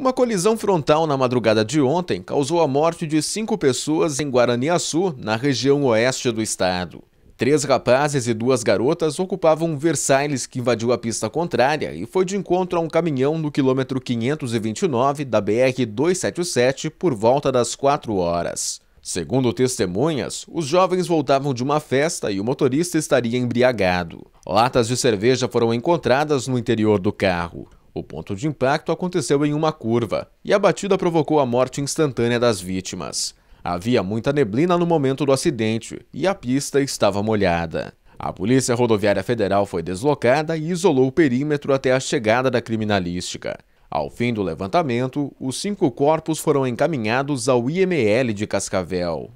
Uma colisão frontal na madrugada de ontem causou a morte de cinco pessoas em Guaraniaçu, na região oeste do estado. Três rapazes e duas garotas ocupavam um Versailles que invadiu a pista contrária e foi de encontro a um caminhão no quilômetro 529 da BR-277 por volta das 4 horas. Segundo testemunhas, os jovens voltavam de uma festa e o motorista estaria embriagado. Latas de cerveja foram encontradas no interior do carro. O ponto de impacto aconteceu em uma curva e a batida provocou a morte instantânea das vítimas. Havia muita neblina no momento do acidente e a pista estava molhada. A Polícia Rodoviária Federal foi deslocada e isolou o perímetro até a chegada da criminalística. Ao fim do levantamento, os cinco corpos foram encaminhados ao IML de Cascavel.